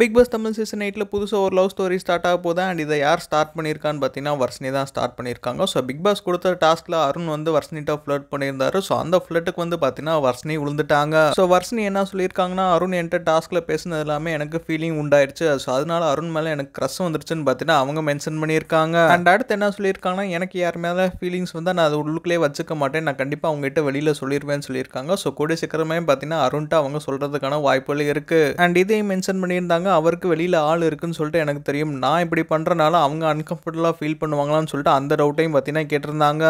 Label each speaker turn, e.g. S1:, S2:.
S1: big pass Tamil season எயிட்டில் புதுசாக ஒரு லவ் ஸ்டோரி ஸ்டார்ட் ஆக போதும் அண்ட் இதை யார் ஸ்டார்ட் பண்ணியிருக்கான்னு பார்த்தீங்கன்னா வர்ஷினி தான் ஸ்டார்ட் பண்ணியிருக்காங்க ஸோ பிக் பாஸ் கொடுத்த டாஸ்கில் அருண் வந்து வர்ஷினிட்ட ஃப்ளட் பண்ணியிருந்தாரு ஸோ அந்த ஃப்ளட்டுக்கு வந்து பார்த்தீங்கன்னா வர்ஷினி விழுந்துட்டாங்க ஸோ வர்ஷினி என்ன சொல்லியிருக்காங்கன்னா அருண் என்கிட்ட டாஸ்கில் பேசினது எல்லாமே எனக்கு ஃபீலிங் உண்டாயிருச்சு ஸோ அதனால அருண் மேலே எனக்கு க்ரஷ் வந்துருச்சுன்னு பார்த்தீங்கன்னா அவங்க மென்ஷன் பண்ணியிருக்காங்க அண்ட் அடுத்து என்ன சொல்லியிருக்காங்கன்னா எனக்கு யார் மேலே ஃபீலிங்ஸ் வந்து நான் அது உள்ளுக்குள்ளே வச்சுக்க மாட்டேன் நான் கண்டிப்பாக அவங்ககிட்ட வெளியில் சொல்லிடுவேன்னு சொல்லியிருக்காங்க ஸோ கூடிய சீக்கிரமே பார்த்தீங்கன்னா அருண்ட்ட அவங்க சொல்கிறதுக்கான வாய்ப்புகள் இருக்குது அண்ட் இதையும் மென்ஷன் பண்ணியிருந்தாங்க பண்ணுறாங்க அவருக்கு வெளியில் ஆள் இருக்குன்னு சொல்லிட்டு எனக்கு தெரியும் நான் இப்படி பண்ணுறனால அவங்க அன்கம்ஃபர்டபுளாக ஃபீல் பண்ணுவாங்களான்னு சொல்லிட்டு அந்த டவுட்டையும் பார்த்தீங்கன்னா கேட்டிருந்தாங்க